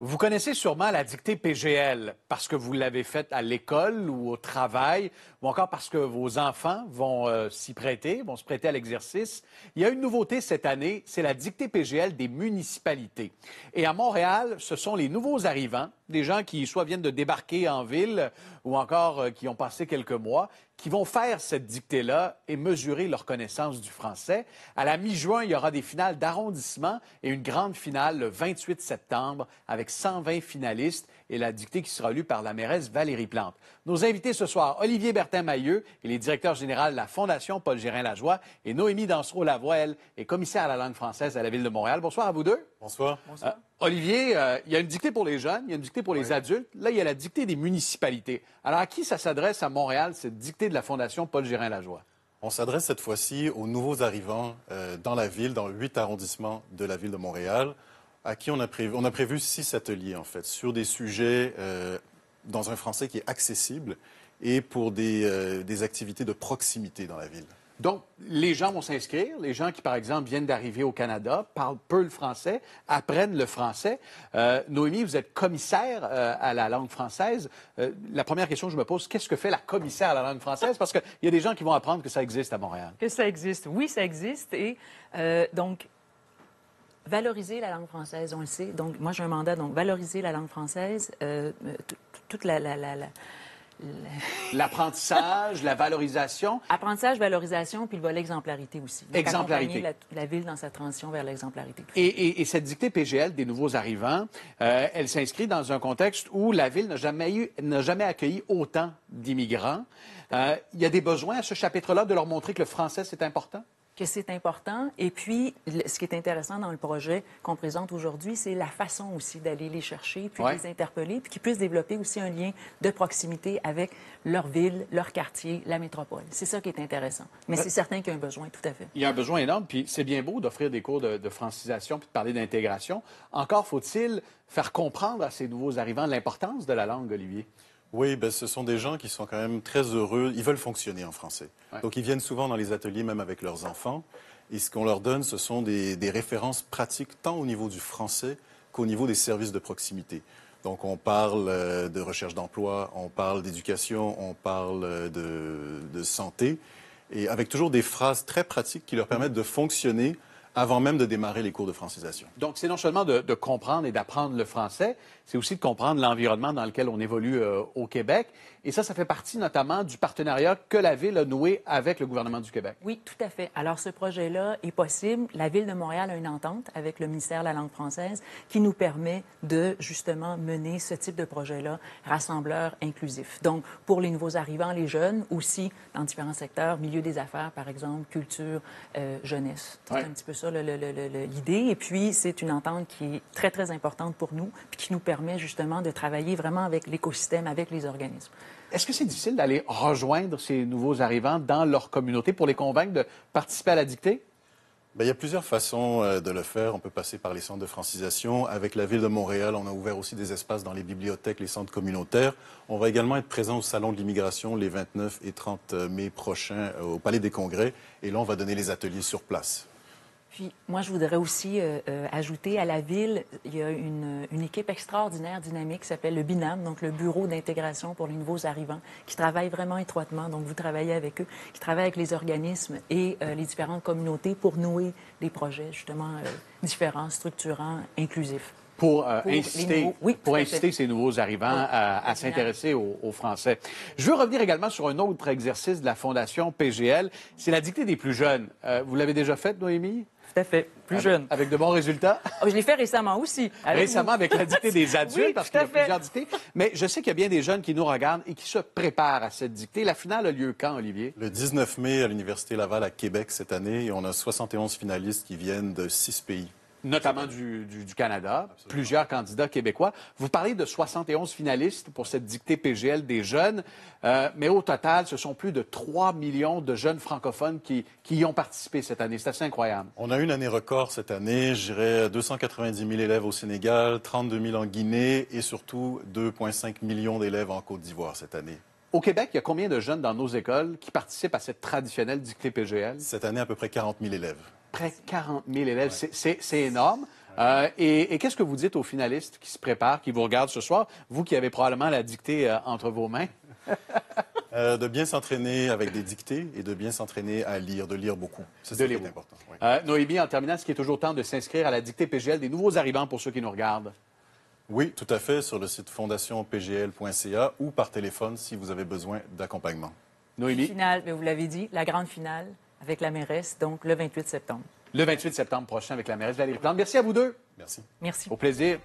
Vous connaissez sûrement la dictée PGL parce que vous l'avez faite à l'école ou au travail, ou encore parce que vos enfants vont euh, s'y prêter, vont se prêter à l'exercice. Il y a une nouveauté cette année, c'est la dictée PGL des municipalités. Et à Montréal, ce sont les nouveaux arrivants, des gens qui soit viennent de débarquer en ville ou encore euh, qui ont passé quelques mois, qui vont faire cette dictée-là et mesurer leur connaissance du français. À la mi-juin, il y aura des finales d'arrondissement et une grande finale le 28 septembre avec 120 finalistes et la dictée qui sera lue par la mairesse Valérie Plante. Nos invités ce soir, Olivier Bertin-Mailleux, il est directeur général de la Fondation Paul Gérin-Lajoie et Noémie Dansereau-Lavoie, elle, est commissaire à la langue française à la Ville de Montréal. Bonsoir à vous deux. Bonsoir. Euh, Olivier, euh, il y a une dictée pour les jeunes, il y a une dictée pour les adultes. Là, il y a la dictée des municipalités. Alors, à qui ça s'adresse à Montréal, cette dictée de la Fondation Paul Gérin-Lajoie? On s'adresse cette fois-ci aux nouveaux arrivants euh, dans la ville, dans huit arrondissements de la ville de Montréal à qui on a prévu, on a prévu six ateliers, en fait, sur des sujets euh, dans un français qui est accessible et pour euh, des, activités de proximité dans la ville. Donc, les gens vont s'inscrire. Les gens qui, par exemple, viennent d'arriver au Canada, parlent peu le français, apprennent le français. Euh, Noémie, vous êtes commissaire à la langue française. la première question que je me pose, qu'est-ce que fait la commissaire à la langue française? Parce qu'il y a des gens qui vont apprendre que ça existe à Montréal. Que ça existe. Oui, ça existe. Et donc, valoriser la langue française, on le sait. Donc, moi, j'ai un mandat, donc valoriser la langue française, euh, toute la... L'apprentissage, la valorisation. Apprentissage, valorisation, puis le volet aussi. exemplarité. La, la, ville dans sa transition vers l'exemplarité. Et, cette dictée PGL des nouveaux arrivants, euh, elle s'inscrit dans un contexte où la ville n'a jamais, eu, n'a jamais accueilli autant d'immigrants. Euh, il y a des besoins à ce chapitre-là de leur montrer que le français, c'est important? que c'est important. Et puis, ce qui est intéressant dans le projet qu'on présente aujourd'hui, c'est la façon aussi d'aller les chercher, puis les interpeller, puis qu'ils puissent développer aussi un lien de proximité avec leur ville, leur quartier, la métropole. C'est ça qui est intéressant. Mais c'est certain qu'il y a un besoin, tout à fait. Il y a un besoin énorme, puis c'est bien beau d'offrir des cours de, de, francisation, puis de parler d'intégration. Encore faut-il faire comprendre à ces nouveaux arrivants l'importance de la langue, Olivier. Oui, ben, ce sont des gens qui sont quand même très heureux. Ils veulent fonctionner en français. Donc ils viennent souvent dans les ateliers, même avec leurs enfants. Et ce qu'on leur donne, ce sont des, références pratiques, tant au niveau du français qu'au niveau des services de proximité. Donc, on parle euh, de recherche d'emploi, on parle d'éducation, on parle euh, de, de, santé, et avec toujours des phrases très pratiques qui leur permettent de fonctionner avant même de démarrer les cours de francisation. Donc, c'est non seulement de, comprendre et d'apprendre le français, c'est aussi de comprendre l'environnement dans lequel on évolue euh, au Québec. Et ça, ça fait partie notamment du partenariat que la Ville a noué avec le gouvernement du Québec. Oui, tout à fait. Alors, ce projet-là est possible. La Ville de Montréal a une entente avec le ministère de la langue française qui nous permet de, justement, mener ce type de projet-là, rassembleur inclusif. Donc, pour les nouveaux arrivants, les jeunes, aussi dans différents secteurs, milieu des affaires, par exemple, culture, euh, jeunesse. C'est un petit peu ça l'idée. Et puis, c'est une entente qui est très, très importante pour nous, puis qui nous permet justement de travailler vraiment avec l'écosystème, avec les organismes. Est-ce que c'est difficile d'aller rejoindre ces nouveaux arrivants dans leur communauté pour les convaincre de participer à la dictée? Ben, il y a plusieurs façons euh, de le faire. On peut passer par les centres de francisation. Avec la ville de Montréal, on a ouvert aussi des espaces dans les bibliothèques, les centres communautaires. On va également être présent au Salon de l'immigration les 29 et 30 euh, mai prochains euh, au Palais des Congrès. Et là, on va donner les ateliers sur place. Puis moi, je voudrais aussi euh, euh, ajouter à la ville, il y a une, équipe extraordinaire, dynamique, qui s'appelle le BINAM, donc le Bureau d'intégration pour les nouveaux arrivants, qui travaille vraiment étroitement. Donc vous travaillez avec eux, qui travaille avec les organismes et euh, les différentes communautés pour nouer des projets justement différents, structurants, inclusifs pour, euh, inciter, pour inciter ces nouveaux arrivants à, s'intéresser aux, Français. Je veux revenir également sur un autre exercice de la Fondation PGL, c'est la dictée des plus jeunes. Euh, vous l'avez déjà faite, Noémie? Tout à fait. Plus jeune. Avec de bons résultats. Ah, je l'ai fait récemment aussi. récemment avec la dictée des adultes, parce qu'il y a plusieurs dictées. Mais je sais qu'il y a bien des jeunes qui nous regardent et qui se préparent à cette dictée. La finale a lieu quand, Olivier? Le 19 mai à l'Université Laval à Québec cette année. Et on a 71 finalistes qui viennent de six pays notamment du, Canada, plusieurs candidats québécois. Vous parlez de 71 finalistes pour cette dictée PGL des jeunes, euh, mais au total, ce sont plus de 3 millions de jeunes francophones qui, qui y ont participé cette année. C'est assez incroyable. On a eu une année record cette année. J'irai 290 000 élèves au Sénégal, 32 000 en Guinée et surtout 2,5 millions d'élèves en Côte d'Ivoire cette année. Au Québec, il y a combien de jeunes dans nos écoles qui participent à cette traditionnelle dictée PGL? Cette année, à peu près 40 000 élèves près 40 000 élèves. C'est énorme. Euh, et, qu'est-ce que vous dites aux finalistes qui se préparent, qui vous regardent ce soir, vous qui avez probablement la dictée euh, entre vos mains? Euh, de bien s'entraîner avec des dictées et de bien s'entraîner à lire, de lire beaucoup. C'est ce qui est important. Noémie, en terminant, est-ce qu'il est toujours temps de s'inscrire à la dictée PGL des nouveaux arrivants pour ceux qui nous regardent? Oui, tout à fait, sur le site fondationpgl.ca ou par téléphone si vous avez besoin d'accompagnement. Noémie? Finale, mais vous l'avez dit, la grande finale, avec la mairesse, donc le 28 septembre. Le 28 septembre prochain avec la mairesse Valérie Plante. Merci à vous deux. Merci. Merci. Au plaisir.